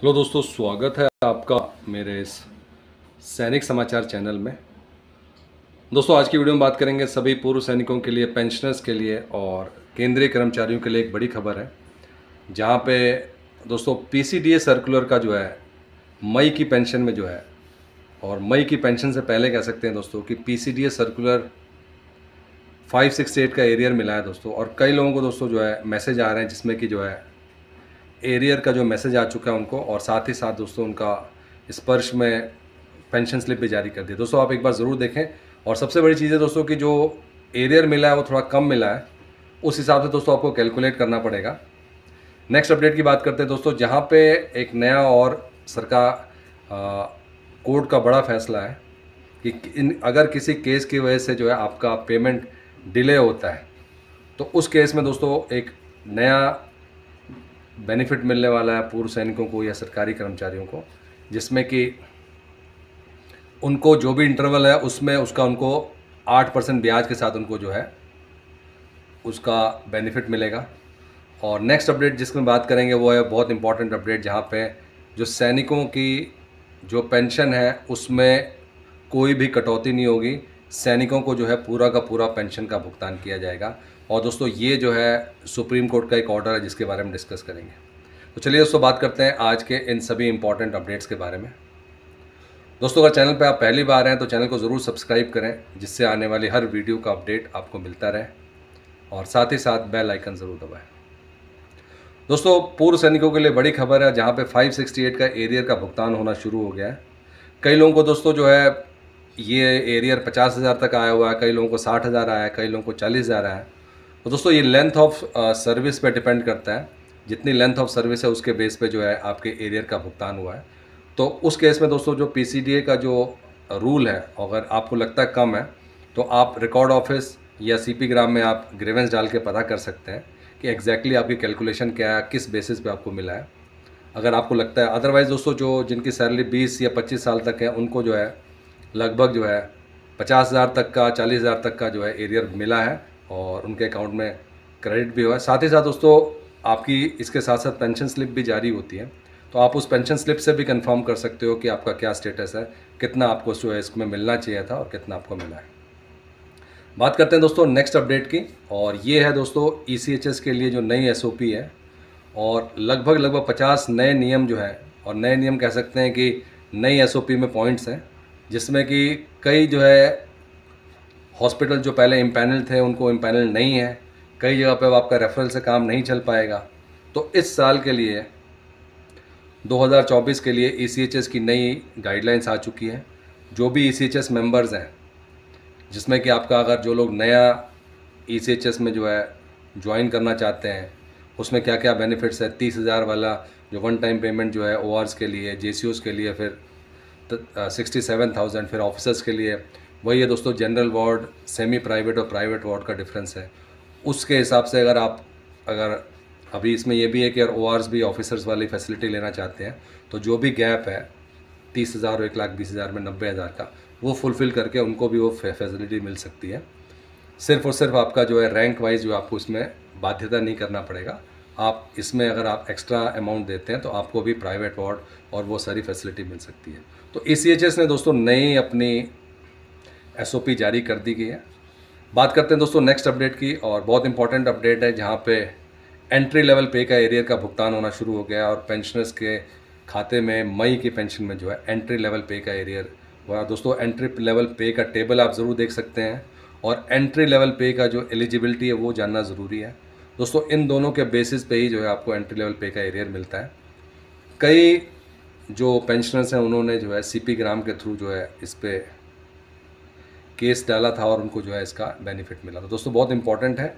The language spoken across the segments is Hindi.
हेलो दोस्तों स्वागत है आपका मेरे इस सैनिक समाचार चैनल में दोस्तों आज की वीडियो में बात करेंगे सभी पूर्व सैनिकों के लिए पेंशनर्स के लिए और केंद्रीय कर्मचारियों के लिए एक बड़ी खबर है जहाँ पे दोस्तों पीसीडीए सर्कुलर का जो है मई की पेंशन में जो है और मई की पेंशन से पहले कह सकते हैं दोस्तों कि पी सर्कुलर फाइव का एरियर मिला है दोस्तों और कई लोगों को दोस्तों जो है मैसेज आ रहे हैं जिसमें कि जो है एरियर का जो मैसेज आ चुका है उनको और साथ ही साथ दोस्तों उनका स्पर्श में पेंशन स्लिप भी जारी कर दी दोस्तों आप एक बार ज़रूर देखें और सबसे बड़ी चीज़ है दोस्तों कि जो एरियर मिला है वो थोड़ा कम मिला है उस हिसाब से दोस्तों आपको कैलकुलेट करना पड़ेगा नेक्स्ट अपडेट की बात करते हैं दोस्तों जहाँ पे एक नया और सरकार कोर्ट का बड़ा फैसला है कि इन अगर किसी केस की वजह से जो है आपका पेमेंट डिले होता है तो उस केस में दोस्तों एक नया बेनिफिट मिलने वाला है पूर्व सैनिकों को या सरकारी कर्मचारियों को जिसमें कि उनको जो भी इंटरवल है उसमें उसका उनको आठ परसेंट ब्याज के साथ उनको जो है उसका बेनिफिट मिलेगा और नेक्स्ट अपडेट जिसमें बात करेंगे वो है बहुत इंपॉर्टेंट अपडेट जहाँ पे जो सैनिकों की जो पेंशन है उसमें कोई भी कटौती नहीं होगी सैनिकों को जो है पूरा का पूरा पेंशन का भुगतान किया जाएगा और दोस्तों ये जो है सुप्रीम कोर्ट का एक ऑर्डर है जिसके बारे में डिस्कस करेंगे तो चलिए दोस्तों बात करते हैं आज के इन सभी इंपॉर्टेंट अपडेट्स के बारे में दोस्तों अगर चैनल पर आप पहली बार हैं तो चैनल को ज़रूर सब्सक्राइब करें जिससे आने वाली हर वीडियो का अपडेट आपको मिलता रहे और साथ ही साथ बेल आइकन ज़रूर दबाएं दोस्तों पूर्व सैनिकों के लिए बड़ी खबर है जहाँ पे 568 का एरियर का भुगतान होना शुरू हो गया है कई लोगों को दोस्तों जो है ये एरियर पचास हज़ार तक आया हुआ है कई लोगों को साठ हज़ार आया है कई लोगों को चालीस हज़ार आया है तो दोस्तों ये लेंथ ऑफ सर्विस पे डिपेंड करता है जितनी लेंथ ऑफ सर्विस है उसके बेस पे जो है आपके एरियर का भुगतान हुआ है तो उस केस में दोस्तों जो पी का जो रूल है अगर आपको लगता है कम है तो आप रिकॉर्ड ऑफिस या सी ग्राम में आप ग्रेवेंस डाल के पता कर सकते हैं कि एग्जैक्टली exactly आपकी कैलकुलेशन क्या है किस बेसिस पे आपको मिला है अगर आपको लगता है अदरवाइज़ दोस्तों जो जिनकी सैलरी 20 या 25 साल तक है उनको जो है लगभग जो है पचास हज़ार तक का चालीस हज़ार तक का जो है एरियर मिला है और उनके अकाउंट में क्रेडिट भी हुआ है साथ ही साथ दोस्तों आपकी इसके साथ साथ पेंशन स्लिप भी जारी होती है तो आप उस पेंशन स्लिप से भी कंफर्म कर सकते हो कि आपका क्या स्टेटस है कितना आपको जो है इसमें मिलना चाहिए था और कितना आपको मिला है बात करते हैं दोस्तों नेक्स्ट अपडेट की और ये है दोस्तों ई e के लिए जो नई एस है और लगभग लगभग पचास नए नियम जो है और नए नियम कह सकते हैं कि नई एस में पॉइंट्स हैं जिसमें कि कई जो है हॉस्पिटल जो पहले इम्पैनल थे उनको इम्पैनल नहीं है कई जगह पे आपका रेफरल से काम नहीं चल पाएगा तो इस साल के लिए 2024 के लिए ई e की नई गाइडलाइंस आ चुकी है जो भी ई e मेंबर्स हैं जिसमें कि आपका अगर जो लोग नया ई e में जो है ज्वाइन करना चाहते हैं उसमें क्या क्या बेनिफिट्स है तीस हज़ार वाला जो वन टाइम पेमेंट जो है ओ के लिए जे के लिए फिर सिक्सटी सेवन थाउजेंड फिर ऑफिसर्स के लिए वही है दोस्तों जनरल वार्ड सेमी प्राइवेट और प्राइवेट वार्ड का डिफरेंस है उसके हिसाब से अगर आप अगर अभी इसमें यह भी है कि अगर ओ भी ऑफिसर्स वाली फैसिलिटी लेना चाहते हैं तो जो भी गैप है तीस हज़ार और एक लाख बीस हज़ार में नब्बे हज़ार का वो फुलफ़िल करके उनको भी वो फैसिलिटी मिल सकती है सिर्फ और सिर्फ आपका जो है रैंक वाइज जो आपको उसमें बाध्यता नहीं करना पड़ेगा आप इसमें अगर आप एक्स्ट्रा अमाउंट देते हैं तो आपको भी प्राइवेट वार्ड और वो सारी फैसिलिटी मिल सकती है तो ए e ने दोस्तों नई अपनी एस जारी कर दी गई है बात करते हैं दोस्तों नेक्स्ट अपडेट की और बहुत इंपॉर्टेंट अपडेट है जहाँ पे एंट्री लेवल पे का एरियर का भुगतान होना शुरू हो गया और पेंशनर्स के खाते में मई की पेंशन में जो है एंट्री लेवल पे का एरियर हुआ दोस्तों एंट्री लेवल पे का टेबल आप ज़रूर देख सकते हैं और एंट्री लेवल पे का जो एलिजिबिलिटी है वो जानना ज़रूरी है दोस्तों इन दोनों के बेसिस पे ही जो है आपको एंट्री लेवल पे का एरियर मिलता है कई जो पेंशनर्स हैं उन्होंने जो है सीपी ग्राम के थ्रू जो है इस पर केस डाला था और उनको जो है इसका बेनिफिट मिला था दोस्तों बहुत इंपॉर्टेंट है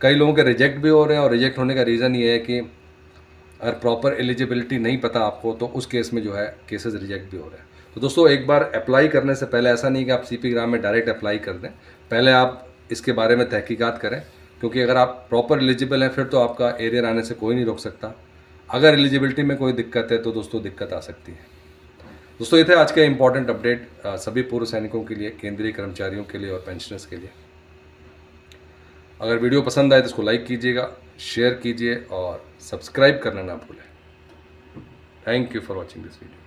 कई लोगों के रिजेक्ट भी हो रहे हैं और रिजेक्ट होने का रीज़न ये है कि अगर प्रॉपर एलिजिबिलिटी नहीं पता आपको तो उस केस में जो है केसेस रिजेक्ट भी हो रहे हैं तो दोस्तों एक बार अप्लाई करने से पहले ऐसा नहीं कि आप सी ग्राम में डायरेक्ट अप्लाई कर दें पहले आप इसके बारे में तहकीकात करें क्योंकि अगर आप प्रॉपर एलिजिबल हैं फिर तो आपका एरियर आने से कोई नहीं रोक सकता अगर एलिजिबिलिटी में कोई दिक्कत है तो दोस्तों दिक्कत आ सकती है दोस्तों ये थे आज के इंपॉर्टेंट अपडेट सभी पूर्व सैनिकों के लिए केंद्रीय कर्मचारियों के लिए और पेंशनर्स के लिए अगर वीडियो पसंद आए तो इसको लाइक कीजिएगा शेयर कीजिए और सब्सक्राइब करना ना भूलें thank you for watching this video